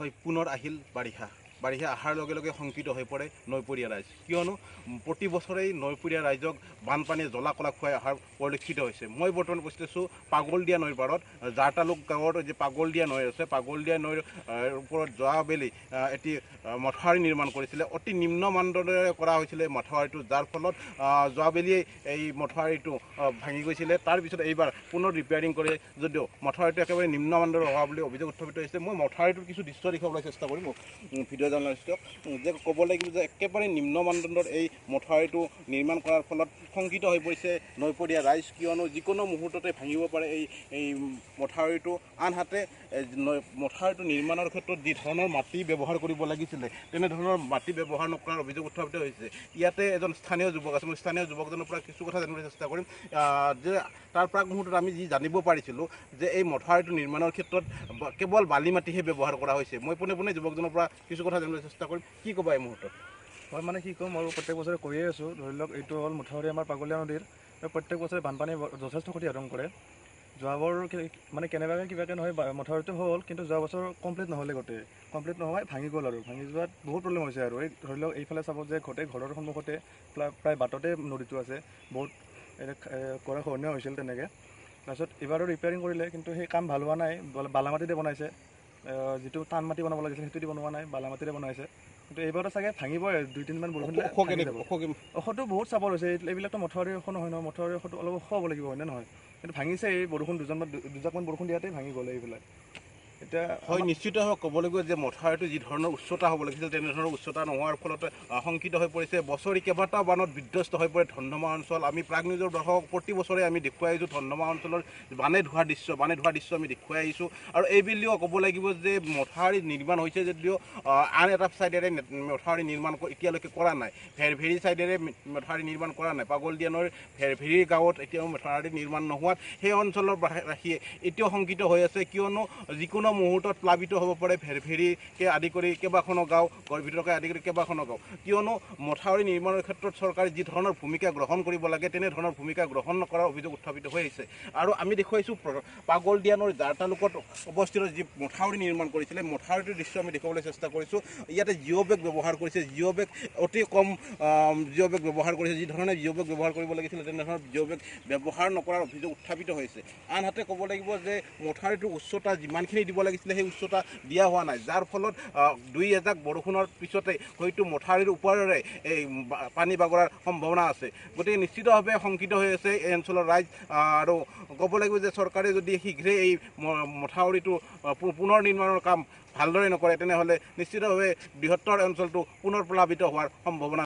হয় পুনৰ আহিল বাৰিষা বাৰিষা অহাৰ লগে লগে শংকিত হৈ পৰে নৈপৰীয়া ৰাইজ কিয়নো প্ৰতি বছৰেই নৈপৰীয়া ৰাইজক বানপানীয়ে জ্বলা কলা খুৱাই অহাৰ পৰিলক্ষিত হৈছে মই বৰ্তমান উপস্থিত আছোঁ পাগলদিয়া নৈৰ পাৰত জাৰতালুক গাঁৱৰ যি পাগলদিয়া নৈ আছে পাগলদিয়া নৈৰ ওপৰত যোৱাবেলি এটি মথাৱাৰী নিৰ্মাণ কৰিছিলে অতি নিম্ন মানদণ্ডৰে কৰা হৈছিলে মথাৱাৰীটো যাৰ ফলত যোৱাবেলিয়েই এই মথাৱাৰীটো ভাঙি গৈছিলে তাৰপিছত এইবাৰ পুনৰ ৰিপেয়াৰিং কৰে যদিও মথাৱাৰীটো একেবাৰে নিম্ন মানদণ্ডৰ অভাৱ বুলি অভিযোগ উত্থাপিত হৈছে মই মথাৱাৰীটোৰ কিছু দৃশ্য দেখুৱাবলৈ চেষ্টা কৰিম ভিডিঅ' বিজয় জনাইছোঁ যে ক'ব লাগিব যে একেবাৰে নিম্ন মানদণ্ডৰ এই মথাউৰিটো নিৰ্মাণ কৰাৰ ফলত শংকিত হৈ পৰিছে নৈপৰীয়া ৰাইজ কিয়নো যিকোনো মুহূৰ্ততে ভাঙিব পাৰে এই এই মথাউৰিটো আনহাতে মথাউৰিটো নিৰ্মাণৰ ক্ষেত্ৰত যি ধৰণৰ মাটি ব্যৱহাৰ কৰিব লাগিছিলে তেনেধৰণৰ মাটি ব্যৱহাৰ নকৰাৰ অভিযোগ উত্থাপিত হৈছে ইয়াতে এজন স্থানীয় যুৱক আছে মই স্থানীয় যুৱকজনৰ পৰা কিছু কথা জানিবলৈ চেষ্টা কৰিম যে তাৰ প্ৰাক মুহূৰ্তত আমি যি জানিব পাৰিছিলোঁ যে এই মথাউৰিটো নিৰ্মাণৰ ক্ষেত্ৰত কেৱল বালি মাটিহে ব্যৱহাৰ কৰা হৈছে মই পোনে পোনে যুৱকজনৰ পৰা কিছু কথা কথা জানিবলৈ চেষ্টা কৰিম কি ক'বা এই মুহূৰ্তত মই মানে কি ক'ম আৰু প্ৰত্যেক বছৰে কৈয়ে আছোঁ ধৰি লওক এইটো হ'ল মুঠাউৰি আমাৰ পাগলীয়া নদীৰ প্ৰত্যেক বছৰে বানপানী যথেষ্ট ক্ষতি সাধন কৰে যোৱাবাৰ মানে কেনেবাকে কিবাকে নহয় মুঠাউৰিটো হ'ল কিন্তু যোৱা বছৰ কমপ্লিট নহ'লে গোটেই কমপ্লিট নহয় ভাঙি গ'ল আৰু ভাঙি যোৱাত বহুত প্ৰব্লেম হৈছে আৰু এই ধৰি লওক এইফালে চাব যে গোটেই ঘৰৰ সন্মুখতে প্ৰায় বাটতে নদীটো আছে বহুত কৰা খহনীয়া হৈছিল তেনেকৈ তাৰপিছত এইবাৰো ৰিপেয়াৰিং কৰিলে কিন্তু সেই কাম ভাল হোৱা নাই বালামাটিতে বনাইছে যিটো টান মাটি বনাব লাগিছিল সেইটো দি বনোৱা নাই বালা মাটিৰে বনাইছে কিন্তু এইবাৰতো চাগে ভাঙিবই দুই তিনিমান বৰষুণ ঔষধটো বহুত চাবল হৈছে এইবিলাকতো মঠৰ ঔষধ নহয় নহয় মঠৰ ঔষধটো অলপ ওখ হ'ব লাগিব হয়নে নহয় কিন্তু ভাঙিছে এই বৰষুণ দুজনমান দুজাকমান বৰষুণ দিয়াতেই ভাঙি গ'ল এইবিলাক এতিয়া হয় নিশ্চিতভাৱে ক'ব লাগিব যে মথাউৰিটো ধৰণৰ উচ্চতা হ'ব লাগিছিল তেনেধৰণৰ উচ্চতা নোহোৱাৰ ফলত আশংকিত হৈ পৰিছে বছৰি কেইবাটাও বানত বিধ্বস্ত হৈ পৰে ধন্দমা অঞ্চল আমি প্ৰাগ নিউজৰ দৰ্শক প্ৰতি বছৰে আমি দেখুৱাই আহিছোঁ ধন্দমা অঞ্চলৰ বানে ধোৱা দৃশ্য বানে ধোৱা দৃশ্য আমি দেখুৱাই আহিছোঁ আৰু এইবুলিও ক'ব লাগিব যে মথাউৰি নিৰ্মাণ হৈছে যদিও আন এটা ছাইডেৰে মথাউৰি নিৰ্মাণ এতিয়ালৈকে কৰা নাই ভেৰভেৰি ছাইডেৰে মথাউৰি নিৰ্মাণ কৰা নাই পাগলদিয়ানৰ ভেৰভেৰিৰ গাঁৱত এতিয়াও মথাউৰি নিৰ্মাণ নোহোৱাত সেই অঞ্চলৰ ৰাখিয়ে এতিয়াও শংকিত হৈ আছে কিয়নো যিকোনো যিকোনো মুহূৰ্তত প্লাবিত হ'ব পাৰে ভেৰভেৰিকৈ আদি কৰি কেইবাখনো গাঁও গড় ভিতৰকে আদি কৰি কেইবাখনো গাঁও কিয়নো মথাউৰি নিৰ্মাণৰ ক্ষেত্ৰত চৰকাৰে যিধৰণৰ ভূমিকা গ্ৰহণ কৰিব লাগে তেনেধৰণৰ ভূমিকা গ্ৰহণ নকৰাৰ অভিযোগ উত্থাপিত হৈ আহিছে আৰু আমি দেখুৱাইছোঁ পাগলদিয়ানৰ যাৰ তালুকত অৱস্থিত যি মথাউৰি নিৰ্মাণ কৰিছিলে মথাউৰিটোৰ দৃশ্য আমি দেখুৱাবলৈ চেষ্টা কৰিছোঁ ইয়াতে জিঅ' বেগ ব্যৱহাৰ কৰিছে জিঅ' বেগ অতি কম জিঅ' বেগ ব্যৱহাৰ কৰিছে যিধৰণে জিঅ' বেগ ব্যৱহাৰ কৰিব লাগিছিলে তেনেধৰণৰ জিঅ' বেগ ব্যৱহাৰ নকৰাৰ অভিযোগ উত্থাপিত হৈছে আনহাতে ক'ব লাগিব যে মথাউৰিটোৰ উচ্চতা যিমানখিনি দিব লাগিছিলে সেই উচ্চতা দিয়া হোৱা নাই যাৰ ফলত দুই এজাক বৰষুণৰ পিছতে হয়তো মথাউৰিৰ ওপৰেৰে এই পানী বাগৰাৰ সম্ভাৱনা আছে গতিকে নিশ্চিতভাৱে শংকিত হৈ আছে এই অঞ্চলৰ ৰাইজ আৰু ক'ব লাগিব যে চৰকাৰে যদি শীঘ্ৰে এই মথাউৰিটো পুনৰ নিৰ্মাণৰ কাম ভালদৰে নকৰে তেনেহ'লে নিশ্চিতভাৱে বৃহত্তৰ অঞ্চলটো পুনৰ প্লাৱিত হোৱাৰ সম্ভাৱনা